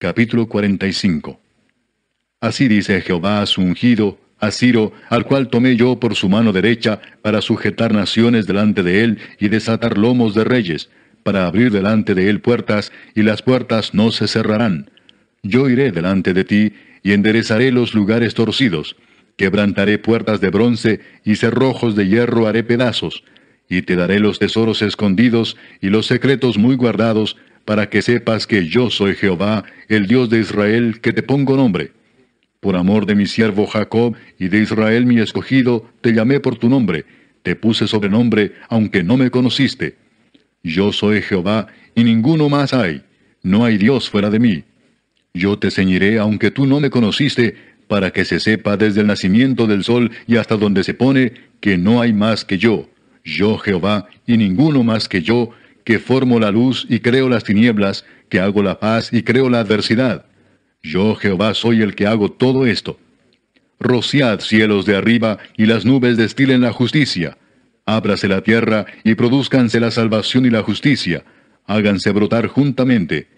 Capítulo 45 Así dice Jehová a su ungido, a Ciro, al cual tomé yo por su mano derecha, para sujetar naciones delante de él y desatar lomos de reyes, para abrir delante de él puertas, y las puertas no se cerrarán. Yo iré delante de ti, y enderezaré los lugares torcidos, quebrantaré puertas de bronce, y cerrojos de hierro haré pedazos, y te daré los tesoros escondidos, y los secretos muy guardados, para que sepas que yo soy Jehová, el Dios de Israel, que te pongo nombre. Por amor de mi siervo Jacob y de Israel mi escogido, te llamé por tu nombre, te puse sobrenombre, aunque no me conociste. Yo soy Jehová, y ninguno más hay, no hay Dios fuera de mí. Yo te ceñiré, aunque tú no me conociste, para que se sepa desde el nacimiento del sol y hasta donde se pone, que no hay más que yo, yo Jehová, y ninguno más que yo, que formo la luz y creo las tinieblas, que hago la paz y creo la adversidad. Yo, Jehová, soy el que hago todo esto. Rociad cielos de arriba y las nubes destilen la justicia. Ábrase la tierra y produzcanse la salvación y la justicia. Háganse brotar juntamente.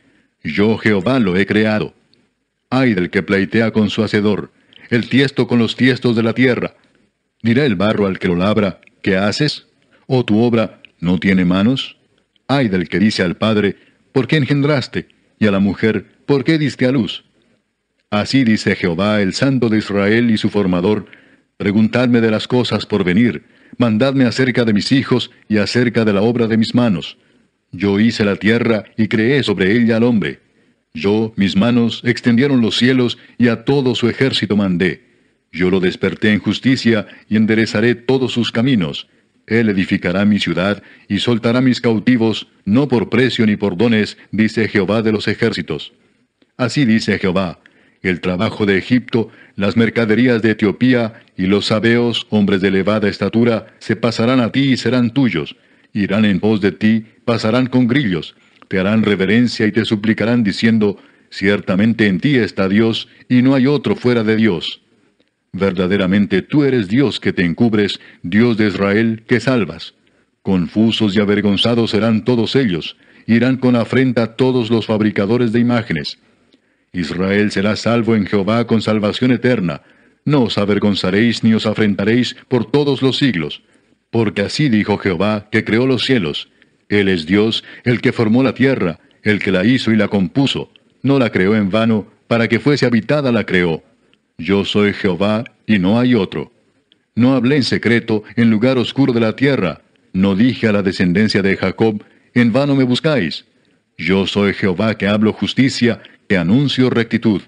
Yo Jehová lo he creado. Ay del que pleitea con su hacedor, el tiesto con los tiestos de la tierra. Dirá el barro al que lo labra, ¿qué haces? ¿O tu obra no tiene manos? Ay del que dice al padre, ¿por qué engendraste? Y a la mujer, ¿por qué diste a luz? Así dice Jehová, el santo de Israel y su formador, preguntadme de las cosas por venir, mandadme acerca de mis hijos y acerca de la obra de mis manos. Yo hice la tierra y creé sobre ella al hombre. Yo, mis manos, extendieron los cielos y a todo su ejército mandé. Yo lo desperté en justicia y enderezaré todos sus caminos. Él edificará mi ciudad y soltará mis cautivos, no por precio ni por dones, dice Jehová de los ejércitos. Así dice Jehová, el trabajo de Egipto, las mercaderías de Etiopía y los sabeos, hombres de elevada estatura, se pasarán a ti y serán tuyos. Irán en pos de ti, pasarán con grillos, te harán reverencia y te suplicarán diciendo, ciertamente en ti está Dios y no hay otro fuera de Dios. Verdaderamente tú eres Dios que te encubres, Dios de Israel que salvas. Confusos y avergonzados serán todos ellos, irán con afrenta todos los fabricadores de imágenes. Israel será salvo en Jehová con salvación eterna. No os avergonzaréis ni os afrentaréis por todos los siglos. Porque así dijo Jehová, que creó los cielos. Él es Dios, el que formó la tierra, el que la hizo y la compuso. No la creó en vano, para que fuese habitada la creó yo soy Jehová y no hay otro. No hablé en secreto en lugar oscuro de la tierra. No dije a la descendencia de Jacob, en vano me buscáis. Yo soy Jehová que hablo justicia, que anuncio rectitud.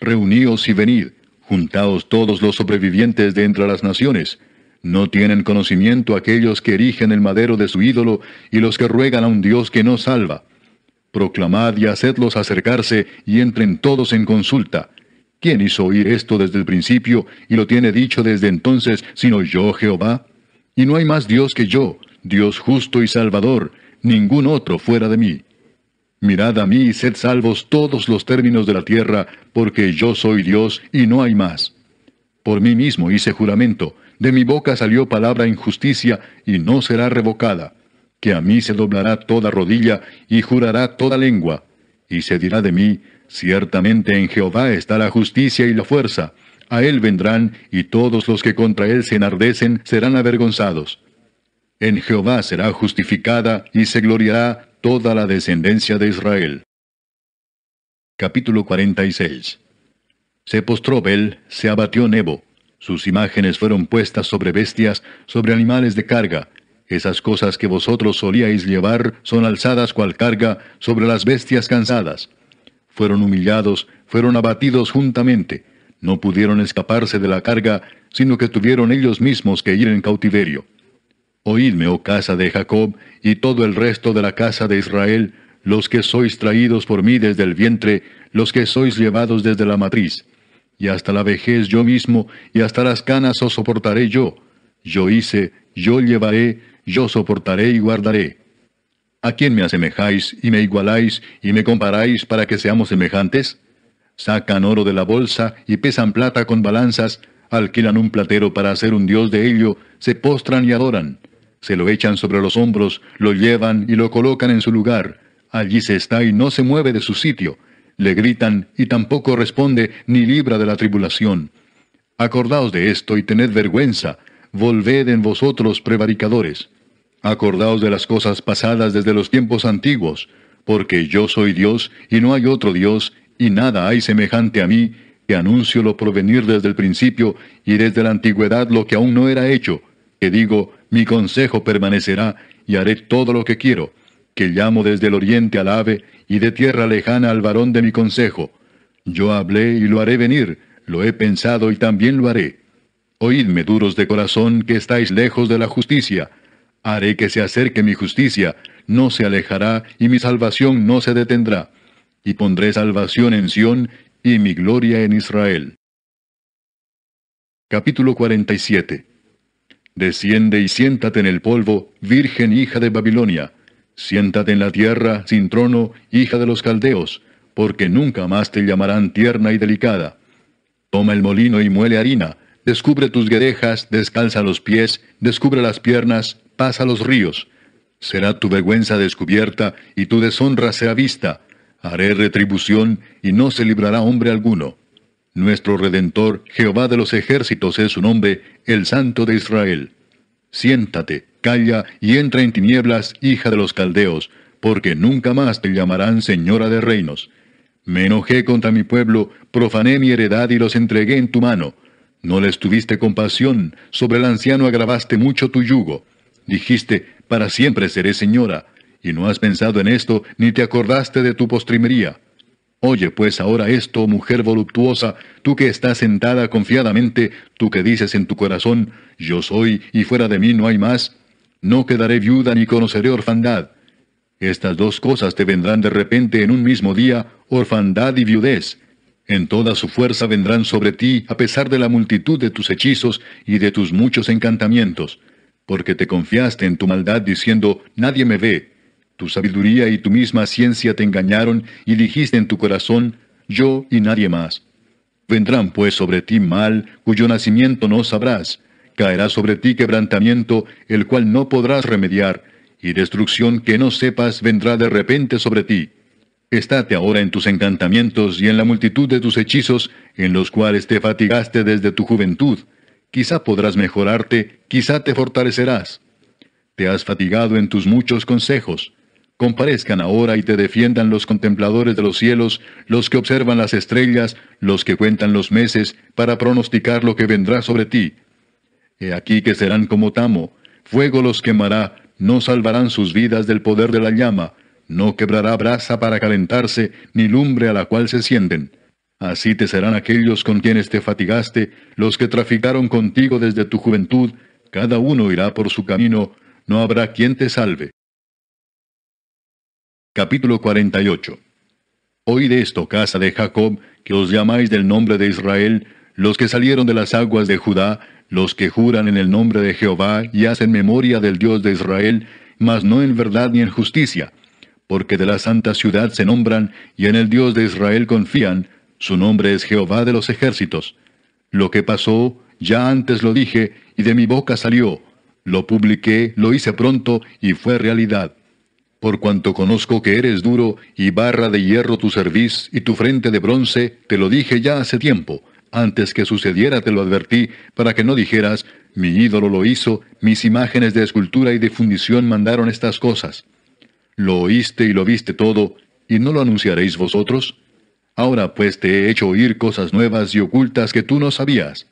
Reuníos y venid, juntaos todos los sobrevivientes de entre las naciones. No tienen conocimiento aquellos que erigen el madero de su ídolo y los que ruegan a un Dios que no salva. Proclamad y hacedlos acercarse y entren todos en consulta. ¿Quién hizo oír esto desde el principio y lo tiene dicho desde entonces, sino yo Jehová? Y no hay más Dios que yo, Dios justo y salvador, ningún otro fuera de mí. Mirad a mí y sed salvos todos los términos de la tierra, porque yo soy Dios y no hay más. Por mí mismo hice juramento, de mi boca salió palabra injusticia y no será revocada, que a mí se doblará toda rodilla y jurará toda lengua, y se dirá de mí, Ciertamente en Jehová está la justicia y la fuerza. A él vendrán, y todos los que contra él se enardecen serán avergonzados. En Jehová será justificada y se gloriará toda la descendencia de Israel. Capítulo 46 Se postró Bel, se abatió Nebo. Sus imágenes fueron puestas sobre bestias, sobre animales de carga. Esas cosas que vosotros solíais llevar son alzadas cual carga sobre las bestias cansadas fueron humillados, fueron abatidos juntamente. No pudieron escaparse de la carga, sino que tuvieron ellos mismos que ir en cautiverio. Oídme, oh casa de Jacob, y todo el resto de la casa de Israel, los que sois traídos por mí desde el vientre, los que sois llevados desde la matriz. Y hasta la vejez yo mismo, y hasta las canas os soportaré yo. Yo hice, yo llevaré, yo soportaré y guardaré. ¿A quién me asemejáis y me igualáis y me comparáis para que seamos semejantes? Sacan oro de la bolsa y pesan plata con balanzas, alquilan un platero para hacer un dios de ello, se postran y adoran. Se lo echan sobre los hombros, lo llevan y lo colocan en su lugar. Allí se está y no se mueve de su sitio. Le gritan y tampoco responde ni libra de la tribulación. Acordaos de esto y tened vergüenza. Volved en vosotros prevaricadores. Acordaos de las cosas pasadas desde los tiempos antiguos, porque yo soy Dios y no hay otro Dios, y nada hay semejante a mí, que anuncio lo provenir desde el principio y desde la antigüedad lo que aún no era hecho, que digo, mi consejo permanecerá y haré todo lo que quiero, que llamo desde el oriente al ave y de tierra lejana al varón de mi consejo. Yo hablé y lo haré venir, lo he pensado y también lo haré. Oídme duros de corazón que estáis lejos de la justicia, Haré que se acerque mi justicia, no se alejará, y mi salvación no se detendrá. Y pondré salvación en Sión, y mi gloria en Israel. Capítulo 47 Desciende y siéntate en el polvo, virgen hija de Babilonia. Siéntate en la tierra, sin trono, hija de los caldeos, porque nunca más te llamarán tierna y delicada. Toma el molino y muele harina, descubre tus guerejas, descalza los pies, descubre las piernas, paz a los ríos. Será tu vergüenza descubierta y tu deshonra sea vista. Haré retribución y no se librará hombre alguno. Nuestro Redentor, Jehová de los ejércitos es su nombre, el Santo de Israel. Siéntate, calla y entra en tinieblas, hija de los caldeos, porque nunca más te llamarán señora de reinos. Me enojé contra mi pueblo, profané mi heredad y los entregué en tu mano. No les tuviste compasión, sobre el anciano agravaste mucho tu yugo. Dijiste, para siempre seré señora, y no has pensado en esto, ni te acordaste de tu postrimería. Oye pues ahora esto, mujer voluptuosa, tú que estás sentada confiadamente, tú que dices en tu corazón, yo soy y fuera de mí no hay más, no quedaré viuda ni conoceré orfandad. Estas dos cosas te vendrán de repente en un mismo día, orfandad y viudez. En toda su fuerza vendrán sobre ti a pesar de la multitud de tus hechizos y de tus muchos encantamientos porque te confiaste en tu maldad diciendo, nadie me ve. Tu sabiduría y tu misma ciencia te engañaron y dijiste en tu corazón, yo y nadie más. Vendrán pues sobre ti mal, cuyo nacimiento no sabrás. Caerá sobre ti quebrantamiento, el cual no podrás remediar, y destrucción que no sepas vendrá de repente sobre ti. Estate ahora en tus encantamientos y en la multitud de tus hechizos, en los cuales te fatigaste desde tu juventud Quizá podrás mejorarte, quizá te fortalecerás. Te has fatigado en tus muchos consejos. Comparezcan ahora y te defiendan los contempladores de los cielos, los que observan las estrellas, los que cuentan los meses, para pronosticar lo que vendrá sobre ti. He aquí que serán como tamo, fuego los quemará, no salvarán sus vidas del poder de la llama, no quebrará brasa para calentarse, ni lumbre a la cual se sienten. Así te serán aquellos con quienes te fatigaste, los que traficaron contigo desde tu juventud, cada uno irá por su camino, no habrá quien te salve. Capítulo 48 Oíd esto, casa de Jacob, que os llamáis del nombre de Israel, los que salieron de las aguas de Judá, los que juran en el nombre de Jehová y hacen memoria del Dios de Israel, mas no en verdad ni en justicia, porque de la santa ciudad se nombran y en el Dios de Israel confían, su nombre es Jehová de los ejércitos. Lo que pasó, ya antes lo dije, y de mi boca salió. Lo publiqué, lo hice pronto, y fue realidad. Por cuanto conozco que eres duro, y barra de hierro tu cerviz, y tu frente de bronce, te lo dije ya hace tiempo. Antes que sucediera te lo advertí, para que no dijeras, mi ídolo lo hizo, mis imágenes de escultura y de fundición mandaron estas cosas. Lo oíste y lo viste todo, y no lo anunciaréis vosotros. Ahora pues te he hecho oír cosas nuevas y ocultas que tú no sabías.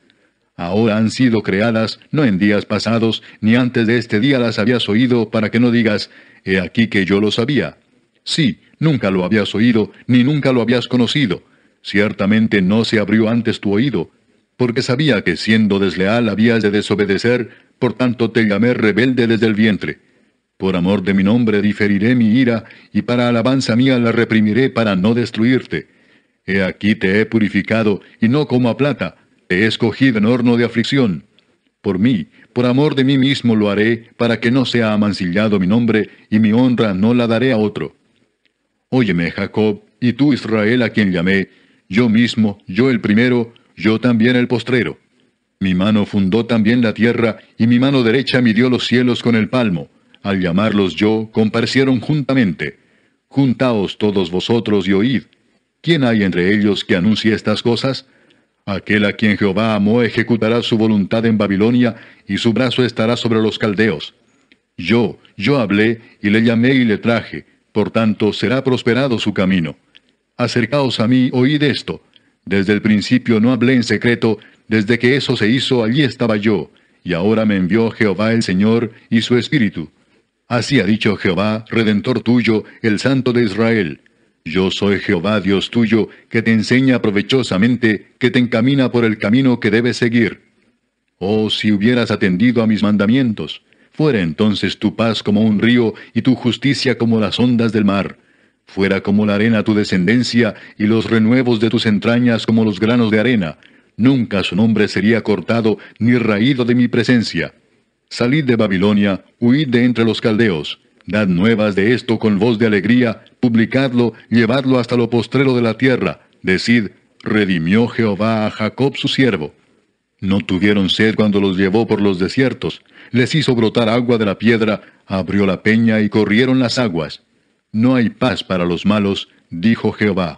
Ahora han sido creadas, no en días pasados, ni antes de este día las habías oído, para que no digas, he aquí que yo lo sabía. Sí, nunca lo habías oído, ni nunca lo habías conocido. Ciertamente no se abrió antes tu oído, porque sabía que siendo desleal habías de desobedecer, por tanto te llamé rebelde desde el vientre. Por amor de mi nombre diferiré mi ira, y para alabanza mía la reprimiré para no destruirte He aquí te he purificado, y no como a plata, te he escogido en horno de aflicción. Por mí, por amor de mí mismo lo haré, para que no sea amancillado mi nombre, y mi honra no la daré a otro. Óyeme, Jacob, y tú, Israel, a quien llamé, yo mismo, yo el primero, yo también el postrero. Mi mano fundó también la tierra, y mi mano derecha midió los cielos con el palmo. Al llamarlos yo, comparecieron juntamente. Juntaos todos vosotros y oíd. ¿Quién hay entre ellos que anuncie estas cosas? Aquel a quien Jehová amó ejecutará su voluntad en Babilonia, y su brazo estará sobre los caldeos. Yo, yo hablé, y le llamé y le traje, por tanto será prosperado su camino. Acercaos a mí, oíd esto. Desde el principio no hablé en secreto, desde que eso se hizo allí estaba yo, y ahora me envió Jehová el Señor y su Espíritu. Así ha dicho Jehová, Redentor tuyo, el Santo de Israel yo soy Jehová Dios tuyo, que te enseña provechosamente, que te encamina por el camino que debes seguir. Oh, si hubieras atendido a mis mandamientos, fuera entonces tu paz como un río y tu justicia como las ondas del mar. Fuera como la arena tu descendencia y los renuevos de tus entrañas como los granos de arena. Nunca su nombre sería cortado ni raído de mi presencia. Salid de Babilonia, huid de entre los caldeos. Dad nuevas de esto con voz de alegría, publicadlo, llevadlo hasta lo postrero de la tierra. Decid, redimió Jehová a Jacob su siervo. No tuvieron sed cuando los llevó por los desiertos. Les hizo brotar agua de la piedra, abrió la peña y corrieron las aguas. No hay paz para los malos, dijo Jehová.